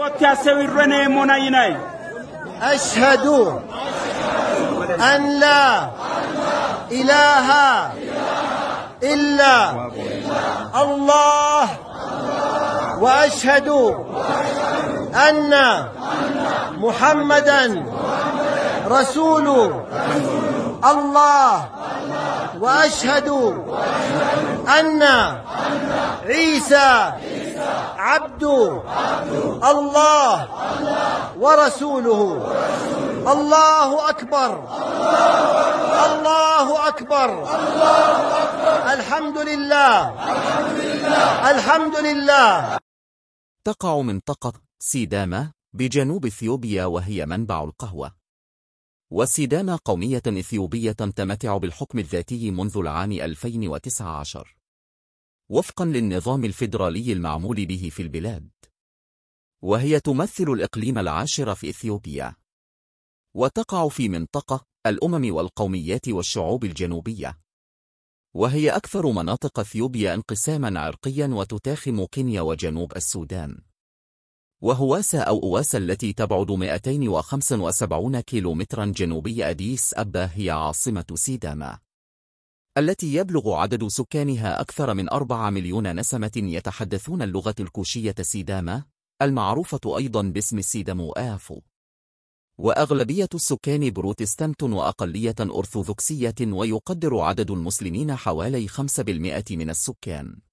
أشهد أن لا إله إلا الله وأشهد أن محمدا رسول الله وأشهد أن عيسى عبد الله ورسوله الله أكبر الله أكبر الحمد لله الحمد لله تقع منطقة سيداما بجنوب إثيوبيا وهي منبع القهوة وسيداما قومية إثيوبية تمتع بالحكم الذاتي منذ العام 2019 وفقا للنظام الفيدرالي المعمول به في البلاد وهي تمثل الإقليم العاشر في إثيوبيا وتقع في منطقة الأمم والقوميات والشعوب الجنوبية وهي أكثر مناطق أثيوبيا انقساما عرقيا وتتاخم كينيا وجنوب السودان وهواسا أو أواسا التي تبعد 275 كيلومترا جنوبي أديس أبا هي عاصمة سيداما التي يبلغ عدد سكانها أكثر من 4 مليون نسمة يتحدثون اللغة الكوشية سيداما المعروفة أيضا باسم سيدامو آفو وأغلبية السكان بروتستانت وأقلية أرثوذكسية ويقدر عدد المسلمين حوالي 5% من السكان